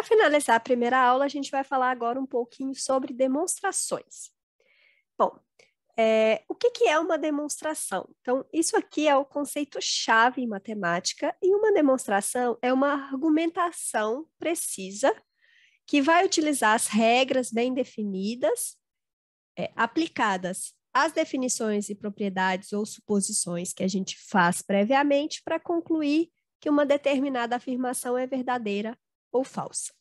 Para finalizar a primeira aula, a gente vai falar agora um pouquinho sobre demonstrações. Bom, é, o que, que é uma demonstração? Então, isso aqui é o conceito-chave em matemática, e uma demonstração é uma argumentação precisa que vai utilizar as regras bem definidas, é, aplicadas às definições e propriedades ou suposições que a gente faz previamente para concluir que uma determinada afirmação é verdadeira ou falsa.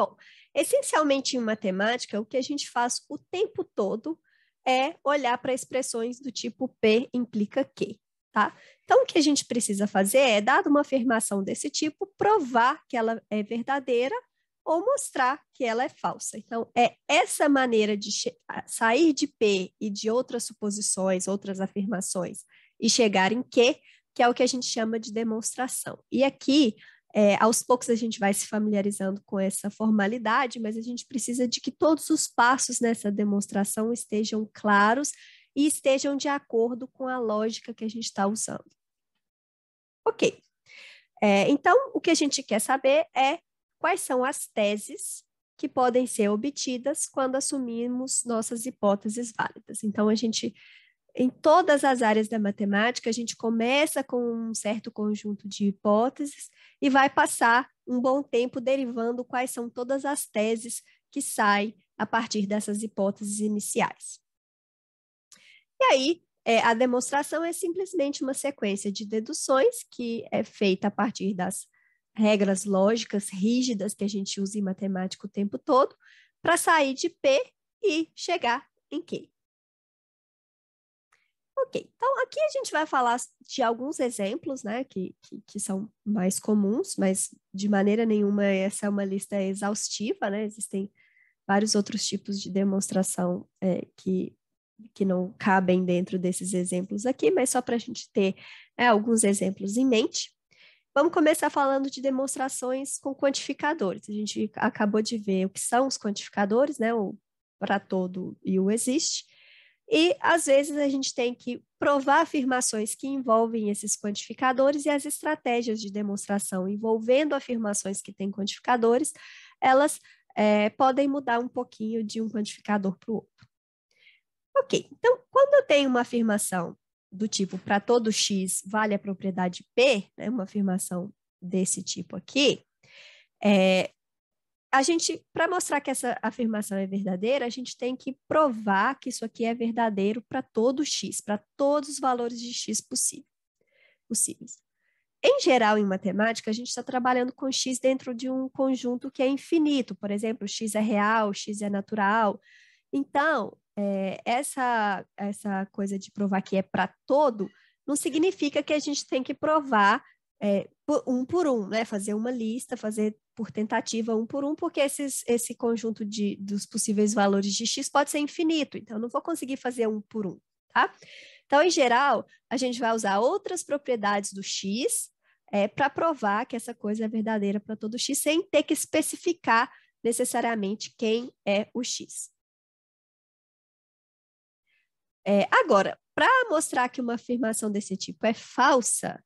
Bom, essencialmente em matemática, o que a gente faz o tempo todo é olhar para expressões do tipo P implica Q, tá? Então, o que a gente precisa fazer é, dado uma afirmação desse tipo, provar que ela é verdadeira ou mostrar que ela é falsa. Então, é essa maneira de sair de P e de outras suposições, outras afirmações, e chegar em Q, que é o que a gente chama de demonstração. E aqui, é, aos poucos a gente vai se familiarizando com essa formalidade, mas a gente precisa de que todos os passos nessa demonstração estejam claros e estejam de acordo com a lógica que a gente está usando. Ok. É, então, o que a gente quer saber é quais são as teses que podem ser obtidas quando assumimos nossas hipóteses válidas. Então, a gente em todas as áreas da matemática, a gente começa com um certo conjunto de hipóteses e vai passar um bom tempo derivando quais são todas as teses que saem a partir dessas hipóteses iniciais. E aí, é, a demonstração é simplesmente uma sequência de deduções que é feita a partir das regras lógicas rígidas que a gente usa em matemática o tempo todo, para sair de P e chegar em Q. Ok, então aqui a gente vai falar de alguns exemplos, né, que, que, que, são mais comuns, mas de maneira nenhuma essa é uma lista exaustiva, né, existem vários outros tipos de demonstração é, que, que não cabem dentro desses exemplos aqui, mas só para a gente ter é, alguns exemplos em mente. Vamos começar falando de demonstrações com quantificadores. A gente acabou de ver o que são os quantificadores, né, o para todo e o existe. E às vezes a gente tem que provar afirmações que envolvem esses quantificadores e as estratégias de demonstração envolvendo afirmações que têm quantificadores, elas é, podem mudar um pouquinho de um quantificador para o outro. Ok, então quando eu tenho uma afirmação do tipo para todo x vale a propriedade p, né, uma afirmação desse tipo aqui, é, a gente, para mostrar que essa afirmação é verdadeira, a gente tem que provar que isso aqui é verdadeiro para todo x, para todos os valores de x possível, possíveis. Em geral, em matemática, a gente está trabalhando com x dentro de um conjunto que é infinito, por exemplo, x é real, x é natural. Então, é, essa, essa coisa de provar que é para todo não significa que a gente tem que provar é, um por um, né? Fazer uma lista, fazer por tentativa um por um, porque esses, esse conjunto de, dos possíveis valores de x pode ser infinito, então eu não vou conseguir fazer um por um, tá? Então, em geral, a gente vai usar outras propriedades do x é, para provar que essa coisa é verdadeira para todo x, sem ter que especificar necessariamente quem é o x. É, agora, para mostrar que uma afirmação desse tipo é falsa,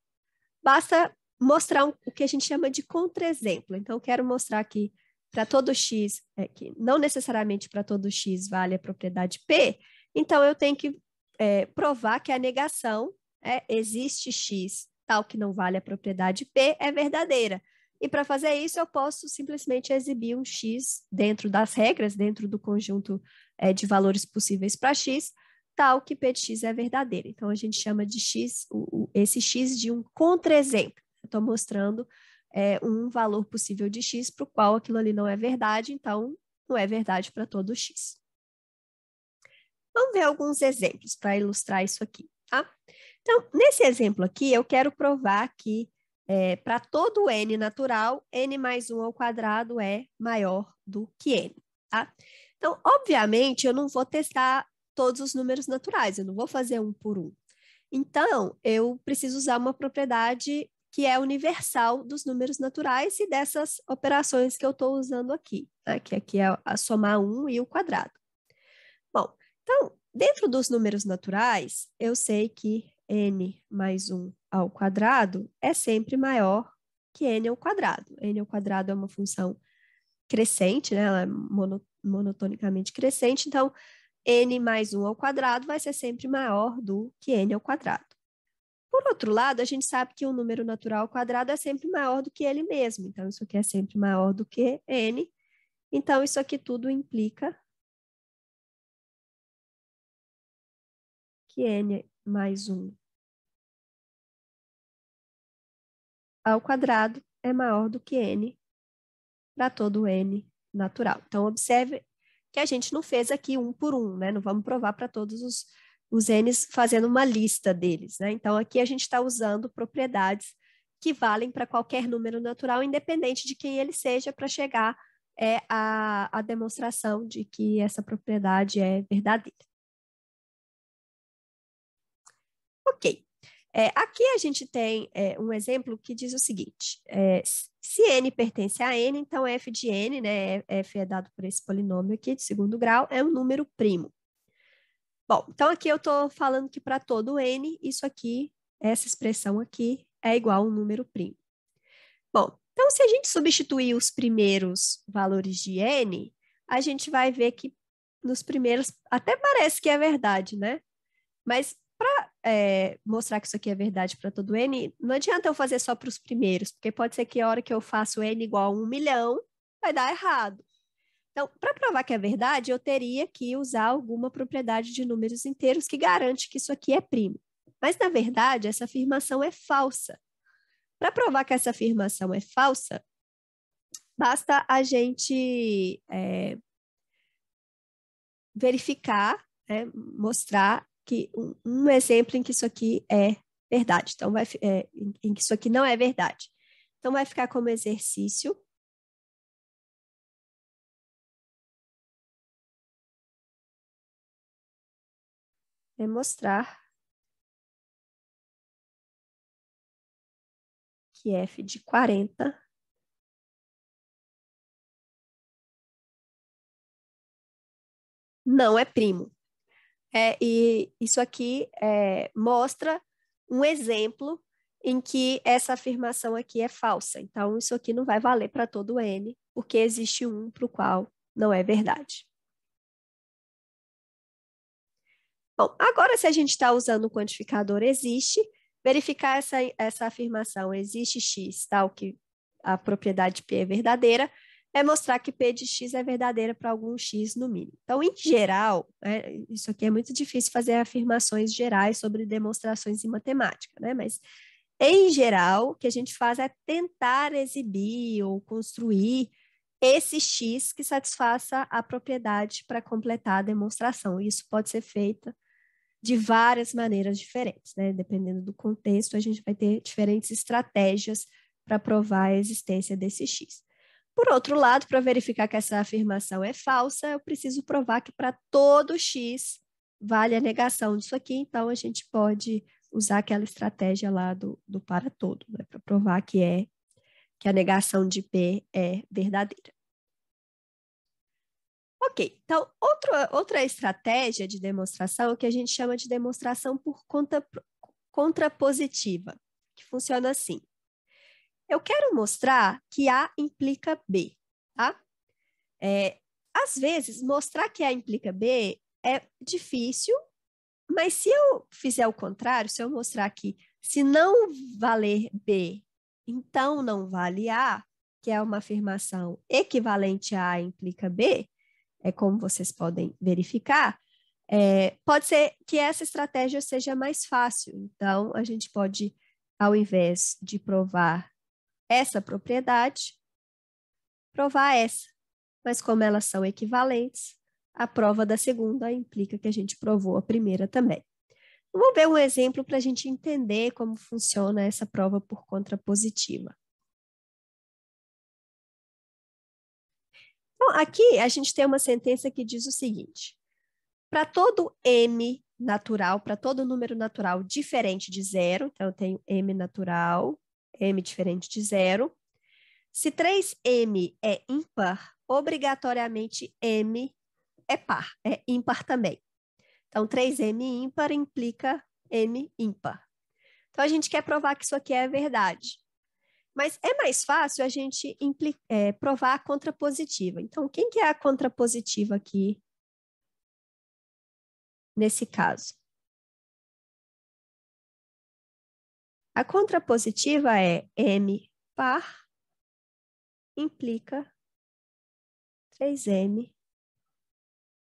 Basta mostrar um, o que a gente chama de contraexemplo. Então, eu quero mostrar aqui para todo x, é, que não necessariamente para todo x vale a propriedade p, então eu tenho que é, provar que a negação é, existe x tal que não vale a propriedade p é verdadeira. E para fazer isso, eu posso simplesmente exibir um x dentro das regras, dentro do conjunto é, de valores possíveis para x, tal que PX é verdadeira. Então, a gente chama de X, o, o, esse X de um contra-exemplo. Estou mostrando é, um valor possível de X para o qual aquilo ali não é verdade, então não é verdade para todo X. Vamos ver alguns exemplos para ilustrar isso aqui, tá? Então, nesse exemplo aqui, eu quero provar que é, para todo n natural, n mais 1 ao quadrado é maior do que n, tá? Então, obviamente, eu não vou testar todos os números naturais, eu não vou fazer um por um. Então, eu preciso usar uma propriedade que é universal dos números naturais e dessas operações que eu estou usando aqui, né? que aqui é a somar 1 e o quadrado. Bom, então, dentro dos números naturais, eu sei que n mais 1 ao quadrado é sempre maior que n ao quadrado. n ao quadrado é uma função crescente, né? ela é monotonicamente crescente, então n mais 1 ao quadrado vai ser sempre maior do que n ao quadrado. Por outro lado, a gente sabe que o um número natural ao quadrado é sempre maior do que ele mesmo, então isso aqui é sempre maior do que n. Então, isso aqui tudo implica que n mais 1 ao quadrado é maior do que n para todo n natural. Então, observe que a gente não fez aqui um por um, né? Não vamos provar para todos os, os N's fazendo uma lista deles, né? Então, aqui a gente está usando propriedades que valem para qualquer número natural, independente de quem ele seja, para chegar é, a, a demonstração de que essa propriedade é verdadeira. É, aqui a gente tem é, um exemplo que diz o seguinte: é, se n pertence a n, então f de n, né, f é dado por esse polinômio aqui de segundo grau, é um número primo. Bom, então aqui eu estou falando que para todo n, isso aqui, essa expressão aqui, é igual a um número primo. Bom, então se a gente substituir os primeiros valores de n, a gente vai ver que nos primeiros, até parece que é verdade, né? Mas para é, mostrar que isso aqui é verdade para todo N, não adianta eu fazer só para os primeiros, porque pode ser que a hora que eu faço N igual a um milhão, vai dar errado. Então, para provar que é verdade, eu teria que usar alguma propriedade de números inteiros que garante que isso aqui é primo. Mas, na verdade, essa afirmação é falsa. Para provar que essa afirmação é falsa, basta a gente é, verificar, né, mostrar que um, um exemplo em que isso aqui é verdade, então vai, é, em, em que isso aqui não é verdade. Então vai ficar como exercício. É mostrar que f de 40 não é primo. É, e isso aqui é, mostra um exemplo em que essa afirmação aqui é falsa. Então, isso aqui não vai valer para todo N, porque existe um para o qual não é verdade. Bom, agora se a gente está usando o quantificador existe, verificar essa, essa afirmação existe x tal que a propriedade P é verdadeira, é mostrar que P de X é verdadeira para algum X no mínimo. Então, em geral, é, isso aqui é muito difícil fazer afirmações gerais sobre demonstrações em matemática, né? Mas, em geral, o que a gente faz é tentar exibir ou construir esse X que satisfaça a propriedade para completar a demonstração. Isso pode ser feito de várias maneiras diferentes, né? Dependendo do contexto, a gente vai ter diferentes estratégias para provar a existência desse X. Por outro lado, para verificar que essa afirmação é falsa, eu preciso provar que para todo x vale a negação disso aqui, então a gente pode usar aquela estratégia lá do, do para todo, né? para provar que é que a negação de P é verdadeira. Ok, então outro, outra estratégia de demonstração é o que a gente chama de demonstração por conta, contrapositiva, que funciona assim. Eu quero mostrar que A implica B, tá? É, às vezes, mostrar que A implica B é difícil, mas se eu fizer o contrário, se eu mostrar que se não valer B, então não vale A, que é uma afirmação equivalente a A implica B, é como vocês podem verificar, é, pode ser que essa estratégia seja mais fácil. Então, a gente pode, ao invés de provar essa propriedade, provar essa. Mas como elas são equivalentes, a prova da segunda implica que a gente provou a primeira também. Vamos ver um exemplo para a gente entender como funciona essa prova por contrapositiva. Então, aqui a gente tem uma sentença que diz o seguinte: para todo m natural, para todo número natural diferente de zero, então eu tenho m natural m diferente de zero. Se 3m é ímpar, obrigatoriamente m é par, é ímpar também. Então, 3m ímpar implica m ímpar. Então, a gente quer provar que isso aqui é verdade. Mas é mais fácil a gente é, provar a contrapositiva. Então, quem que é a contrapositiva aqui nesse caso? A contrapositiva é M par implica 3M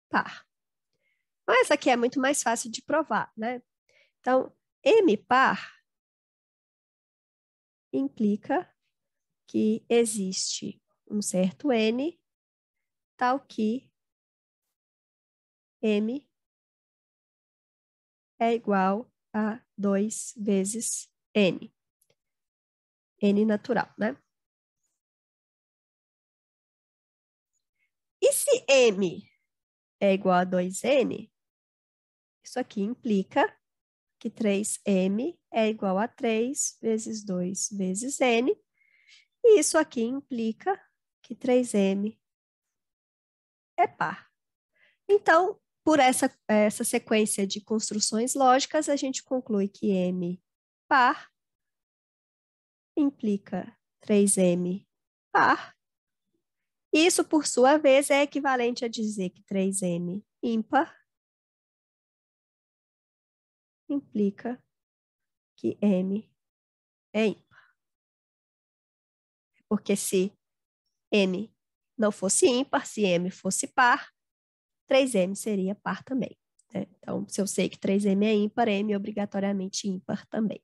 par. Mas essa aqui é muito mais fácil de provar, né? Então, M par implica que existe um certo N tal que M é igual a 2 vezes N. N natural, né? E se M é igual a 2N, isso aqui implica que 3M é igual a 3 vezes 2 vezes N, e isso aqui implica que 3M é par. Então, por essa, essa sequência de construções lógicas, a gente conclui que M par implica 3m par. Isso, por sua vez, é equivalente a dizer que 3m ímpar implica que m é ímpar. Porque se m não fosse ímpar, se m fosse par, 3m seria par também. Né? Então, se eu sei que 3m é ímpar, m é obrigatoriamente ímpar também.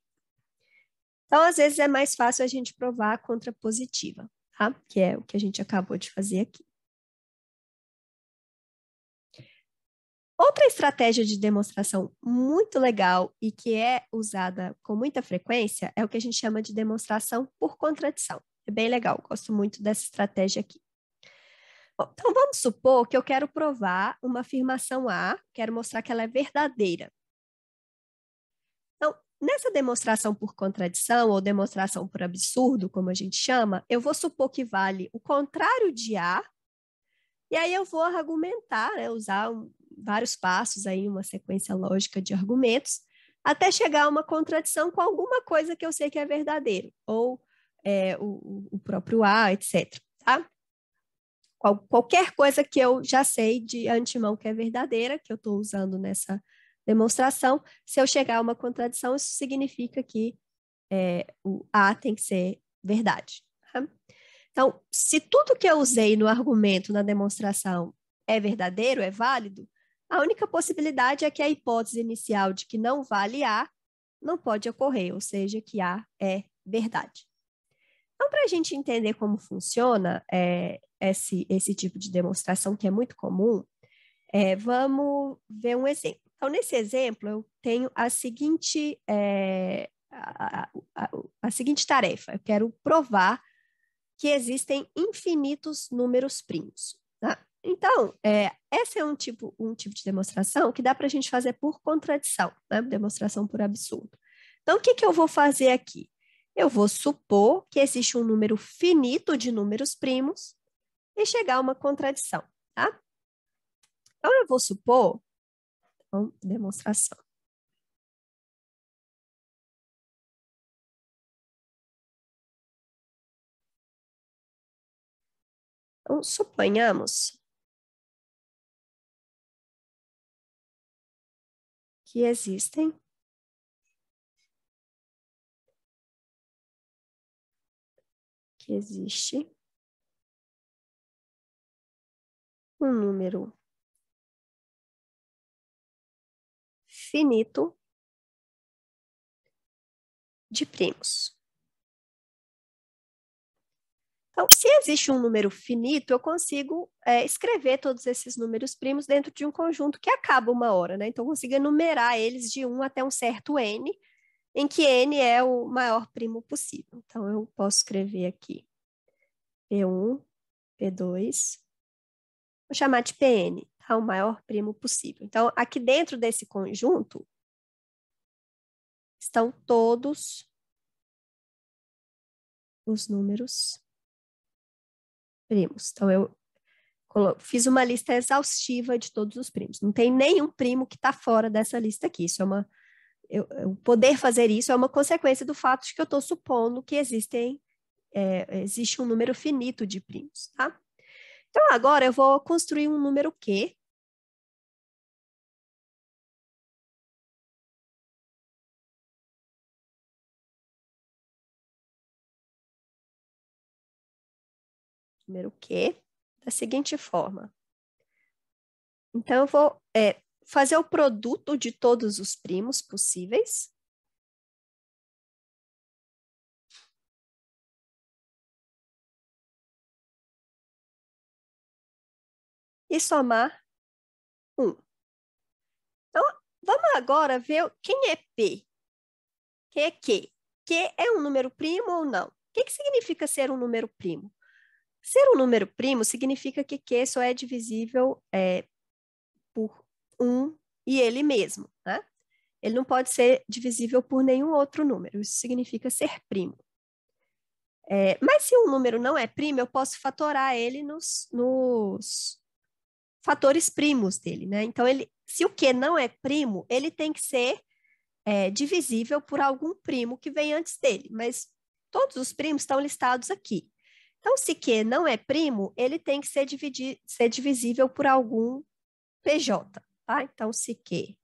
Então, às vezes, é mais fácil a gente provar a contrapositiva, tá? Que é o que a gente acabou de fazer aqui. Outra estratégia de demonstração muito legal e que é usada com muita frequência é o que a gente chama de demonstração por contradição. É bem legal, gosto muito dessa estratégia aqui. Bom, então vamos supor que eu quero provar uma afirmação A, quero mostrar que ela é verdadeira. Nessa demonstração por contradição ou demonstração por absurdo, como a gente chama, eu vou supor que vale o contrário de A, e aí eu vou argumentar, né, usar um, vários passos aí, uma sequência lógica de argumentos, até chegar a uma contradição com alguma coisa que eu sei que é verdadeiro, ou é, o, o, próprio A, etc. Tá? Qual, qualquer coisa que eu já sei de antemão que é verdadeira, que eu estou usando nessa demonstração. Se eu chegar a uma contradição, isso significa que é, o A tem que ser verdade. Tá? Então, se tudo que eu usei no argumento, na demonstração, é verdadeiro, é válido, a única possibilidade é que a hipótese inicial de que não vale A não pode ocorrer, ou seja, que A é verdade. Então, para a gente entender como funciona é, esse, esse tipo de demonstração, que é muito comum, é, vamos ver um exemplo. Então, nesse exemplo, eu tenho a seguinte, é, a, a, a seguinte tarefa: eu quero provar que existem infinitos números primos. Tá? Então, é, é um tipo, um tipo de demonstração que dá para a gente fazer por contradição, né? demonstração por absurdo. Então, o que, que eu vou fazer aqui? Eu vou supor que existe um número finito de números primos e chegar a uma contradição, tá? Então, eu vou supor com demonstração. Então, suponhamos que existem que existe um número finito de primos. Então, se existe um número finito, eu consigo é, escrever todos esses números primos dentro de um conjunto que acaba uma hora, né? Então, eu consigo enumerar eles de 1 até um certo n, em que n é o maior primo possível. Então, eu posso escrever aqui P1, P2, vou chamar de Pn ao maior primo possível. Então, aqui dentro desse conjunto estão todos os números primos. Então, eu fiz uma lista exaustiva de todos os primos. Não tem nenhum primo que está fora dessa lista aqui. Isso é uma. Eu, eu, poder fazer isso é uma consequência do fato de que eu estou supondo que existem, é, existe um número finito de primos, tá? Então, agora eu vou construir um número Q número Q da seguinte forma. Então, eu vou é, fazer o produto de todos os primos possíveis. e somar 1. Um. Então, vamos agora ver quem é P. Quem é Q? Q é um número primo ou não? O que, que significa ser um número primo? Ser um número primo significa que Q só é divisível é, por 1 um e ele mesmo, né? Ele não pode ser divisível por nenhum outro número. Isso significa ser primo. É, mas se um número não é primo, eu posso fatorar ele nos, nos fatores primos dele, né? Então, ele, se o q não é primo, ele tem que ser é, divisível por algum primo que vem antes dele, mas todos os primos estão listados aqui. Então, se Q não é primo, ele tem que ser, dividir, ser divisível por algum PJ, tá? Então, se Q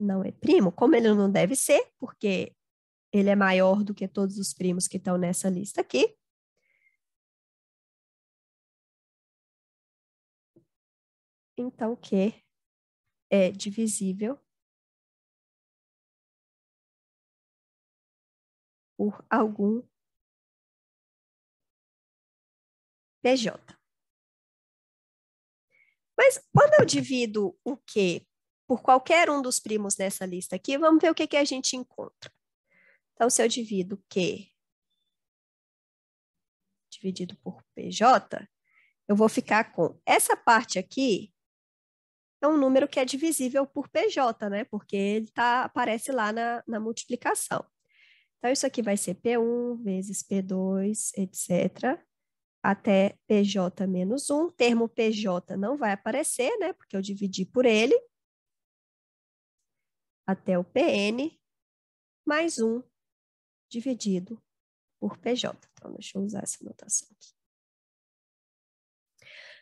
não é primo, como ele não deve ser, porque ele é maior do que todos os primos que estão nessa lista aqui, então Q é divisível por algum PJ. Mas quando eu divido o Q por qualquer um dos primos dessa lista aqui, vamos ver o que, que a gente encontra. Então, se eu divido Q dividido por PJ, eu vou ficar com essa parte aqui é um número que é divisível por PJ, né? Porque ele tá, aparece lá na, na multiplicação. Então, isso aqui vai ser P1 vezes P2, etc., até PJ menos 1. Termo PJ não vai aparecer, né? Porque eu dividi por ele. Até o PN, mais 1 dividido por PJ. Então, deixa eu usar essa notação aqui.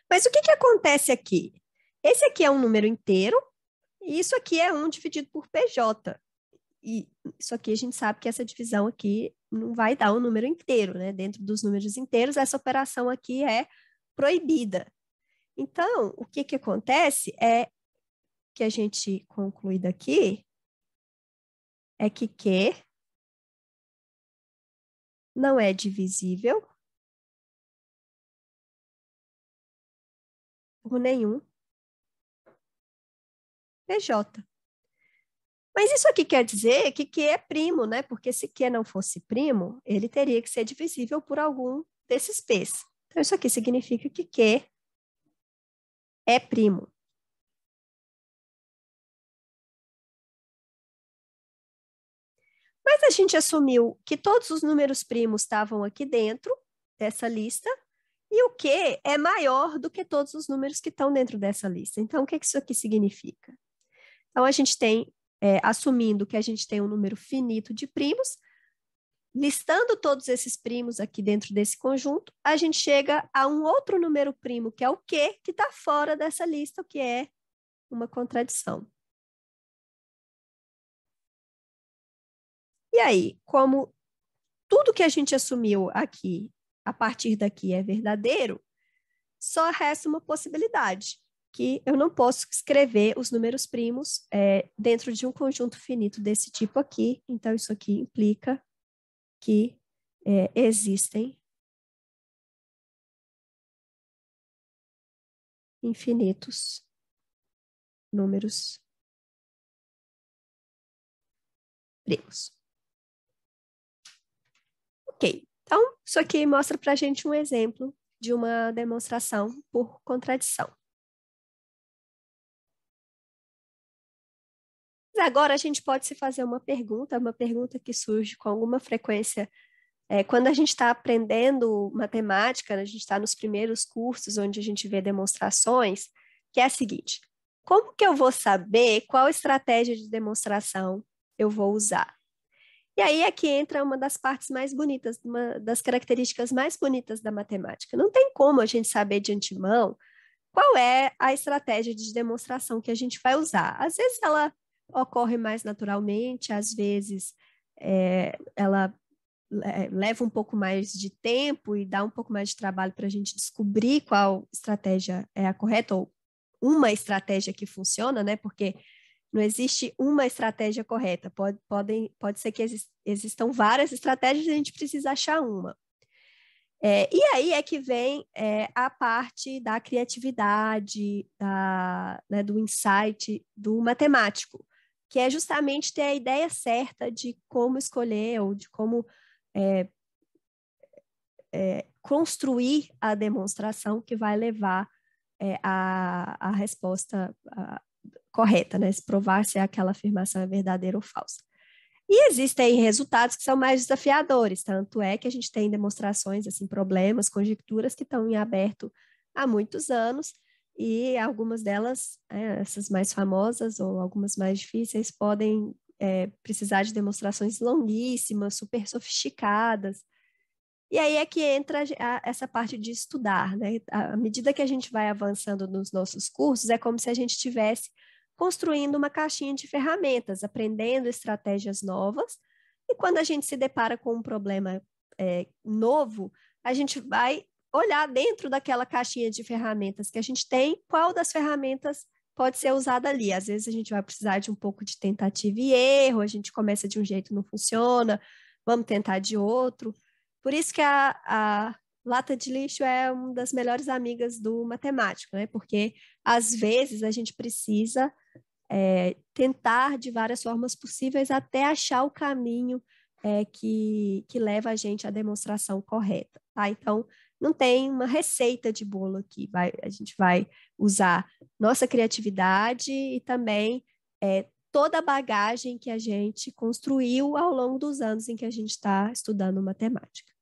Mas o que, que acontece aqui? Esse aqui é um número inteiro, e isso aqui é 1 dividido por PJ. E isso aqui a gente sabe que essa divisão aqui não vai dar o um número inteiro, né? Dentro dos números inteiros, essa operação aqui é proibida. Então, o que, que acontece é que a gente conclui daqui é que Q não é divisível por nenhum PJ. Mas isso aqui quer dizer que Q é primo, né? Porque se Q não fosse primo, ele teria que ser divisível por algum desses P's. Então, isso aqui significa que Q é primo. Mas a gente assumiu que todos os números primos estavam aqui dentro dessa lista, e o Q é maior do que todos os números que estão dentro dessa lista. Então, o que isso aqui significa? Então, a gente tem, é, assumindo que a gente tem um número finito de primos, listando todos esses primos aqui dentro desse conjunto, a gente chega a um outro número primo, que é o Q, que está fora dessa lista, o que é uma contradição. E aí, como tudo que a gente assumiu aqui, a partir daqui, é verdadeiro, só resta uma possibilidade, que eu não posso escrever os números primos é, dentro de um conjunto finito desse tipo aqui. Então, isso aqui implica que é, existem infinitos números primos. Ok, então isso aqui mostra para a gente um exemplo de uma demonstração por contradição. agora a gente pode se fazer uma pergunta, uma pergunta que surge com alguma frequência. É, quando a gente está aprendendo matemática, né, a gente está nos primeiros cursos onde a gente vê demonstrações, que é a seguinte: como que eu vou saber qual estratégia de demonstração eu vou usar? E aí é que entra uma das partes mais bonitas, uma das características mais bonitas da matemática. Não tem como a gente saber de antemão qual é a estratégia de demonstração que a gente vai usar. Às vezes ela ocorre mais naturalmente, às vezes é, ela é, leva um pouco mais de tempo e dá um pouco mais de trabalho para a gente descobrir qual estratégia é a correta ou uma estratégia que funciona, né? Porque não existe uma estratégia correta. Pode, podem, pode ser que existam várias estratégias e a gente precisa achar uma. É, e aí é que vem é, a parte da criatividade, da, né, do insight do matemático que é justamente ter a ideia certa de como escolher ou de como é, é, construir a demonstração que vai levar é, a, a resposta a, correta, né? Se provar se aquela afirmação é verdadeira ou falsa. E existem resultados que são mais desafiadores, tanto é que a gente tem demonstrações, assim, problemas, conjecturas que estão em aberto há muitos anos e algumas delas, é, essas mais famosas ou algumas mais difíceis, podem é, precisar de demonstrações longuíssimas, super sofisticadas. E aí é que entra a, essa parte de estudar, né? À medida que a gente vai avançando nos nossos cursos, é como se a gente estivesse construindo uma caixinha de ferramentas, aprendendo estratégias novas. E quando a gente se depara com um problema é, novo, a gente vai olhar dentro daquela caixinha de ferramentas que a gente tem, qual das ferramentas pode ser usada ali. Às vezes a gente vai precisar de um pouco de tentativa e erro, a gente começa de um jeito não funciona, vamos tentar de outro. Por isso que a, a lata de lixo é uma das melhores amigas do matemático, né? Porque às vezes a gente precisa é, tentar de várias formas possíveis até achar o caminho é, que, que leva a gente à demonstração correta, tá? Então, não tem uma receita de bolo aqui. Vai, a gente vai usar nossa criatividade e também é, toda a bagagem que a gente construiu ao longo dos anos em que a gente está estudando matemática.